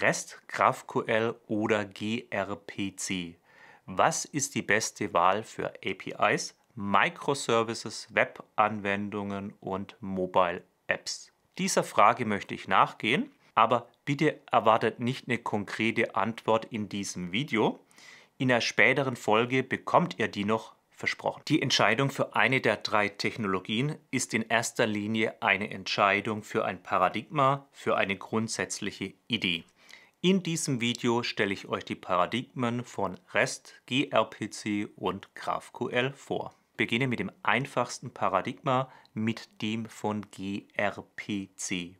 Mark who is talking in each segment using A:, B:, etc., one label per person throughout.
A: REST, GraphQL oder gRPC. Was ist die beste Wahl für APIs, Microservices, Webanwendungen und Mobile Apps? Dieser Frage möchte ich nachgehen, aber bitte erwartet nicht eine konkrete Antwort in diesem Video. In der späteren Folge bekommt ihr die noch versprochen. Die Entscheidung für eine der drei Technologien ist in erster Linie eine Entscheidung für ein Paradigma, für eine grundsätzliche Idee. In diesem Video stelle ich euch die Paradigmen von REST, gRPC und GraphQL vor. Beginne mit dem einfachsten Paradigma, mit dem von gRPC.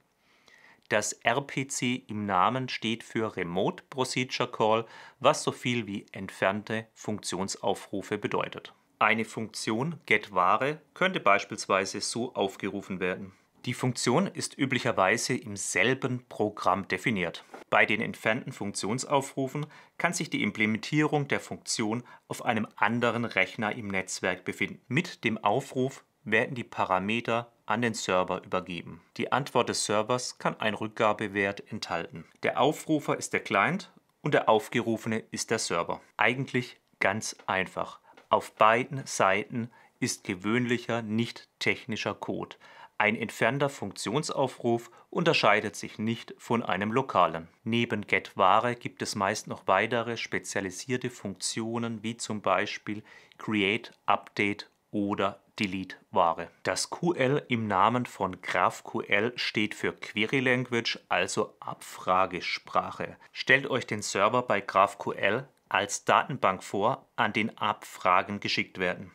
A: Das RPC im Namen steht für Remote Procedure Call, was so viel wie entfernte Funktionsaufrufe bedeutet. Eine Funktion getWare könnte beispielsweise so aufgerufen werden. Die Funktion ist üblicherweise im selben Programm definiert. Bei den entfernten Funktionsaufrufen kann sich die Implementierung der Funktion auf einem anderen Rechner im Netzwerk befinden. Mit dem Aufruf werden die Parameter an den Server übergeben. Die Antwort des Servers kann einen Rückgabewert enthalten. Der Aufrufer ist der Client und der Aufgerufene ist der Server. Eigentlich ganz einfach. Auf beiden Seiten ist gewöhnlicher, nicht technischer Code. Ein entfernter Funktionsaufruf unterscheidet sich nicht von einem lokalen. Neben GetWare gibt es meist noch weitere spezialisierte Funktionen wie zum Beispiel Create, Update oder Delete Ware. Das QL im Namen von GraphQL steht für Query Language, also Abfragesprache. Stellt euch den Server bei GraphQL als Datenbank vor, an den Abfragen geschickt werden.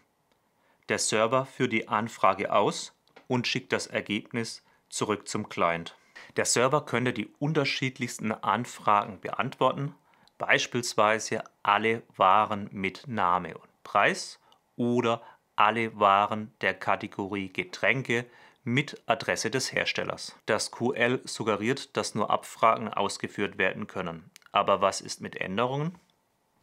A: Der Server führt die Anfrage aus und schickt das Ergebnis zurück zum Client. Der Server könnte die unterschiedlichsten Anfragen beantworten, beispielsweise alle Waren mit Name und Preis oder alle Waren der Kategorie Getränke mit Adresse des Herstellers. Das QL suggeriert, dass nur Abfragen ausgeführt werden können. Aber was ist mit Änderungen?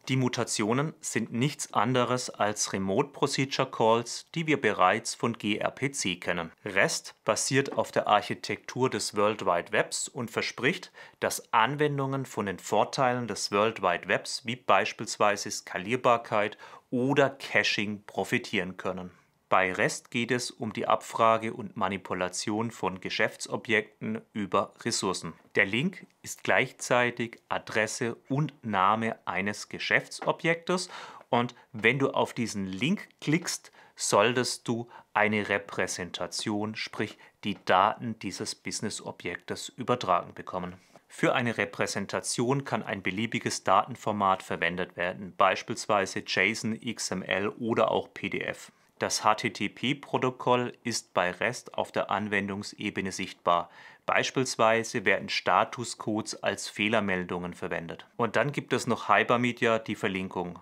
A: Die Mutationen sind nichts anderes als Remote Procedure Calls, die wir bereits von gRPC kennen. REST basiert auf der Architektur des World Wide Webs und verspricht, dass Anwendungen von den Vorteilen des World Wide Webs wie beispielsweise Skalierbarkeit oder Caching profitieren können. Bei REST geht es um die Abfrage und Manipulation von Geschäftsobjekten über Ressourcen. Der Link ist gleichzeitig Adresse und Name eines Geschäftsobjektes und wenn du auf diesen Link klickst, solltest du eine Repräsentation, sprich die Daten dieses Businessobjektes übertragen bekommen. Für eine Repräsentation kann ein beliebiges Datenformat verwendet werden, beispielsweise JSON, XML oder auch PDF. Das HTTP-Protokoll ist bei REST auf der Anwendungsebene sichtbar. Beispielsweise werden Statuscodes als Fehlermeldungen verwendet. Und dann gibt es noch Hypermedia, die Verlinkung.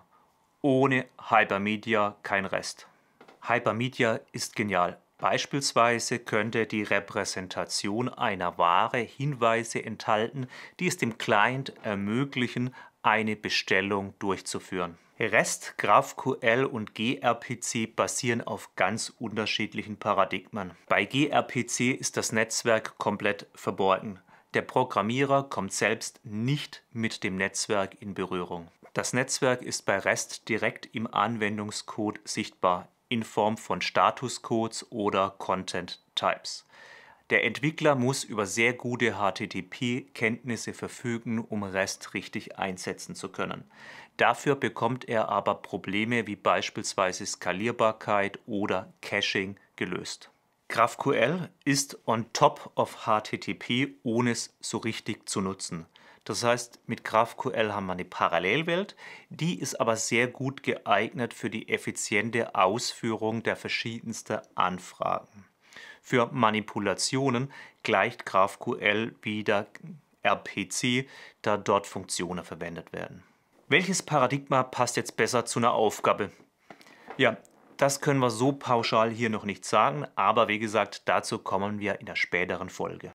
A: Ohne Hypermedia kein REST. Hypermedia ist genial. Beispielsweise könnte die Repräsentation einer Ware Hinweise enthalten, die es dem Client ermöglichen, eine Bestellung durchzuführen. REST, GraphQL und gRPC basieren auf ganz unterschiedlichen Paradigmen. Bei gRPC ist das Netzwerk komplett verborgen. Der Programmierer kommt selbst nicht mit dem Netzwerk in Berührung. Das Netzwerk ist bei REST direkt im Anwendungscode sichtbar in Form von Statuscodes oder Content Types. Der Entwickler muss über sehr gute HTTP-Kenntnisse verfügen, um REST richtig einsetzen zu können. Dafür bekommt er aber Probleme wie beispielsweise Skalierbarkeit oder Caching gelöst. GraphQL ist on top of HTTP, ohne es so richtig zu nutzen. Das heißt, mit GraphQL haben wir eine Parallelwelt, die ist aber sehr gut geeignet für die effiziente Ausführung der verschiedensten Anfragen für Manipulationen gleicht GraphQL wieder RPC, da dort Funktionen verwendet werden. Welches Paradigma passt jetzt besser zu einer Aufgabe? Ja, das können wir so pauschal hier noch nicht sagen, aber wie gesagt, dazu kommen wir in der späteren Folge.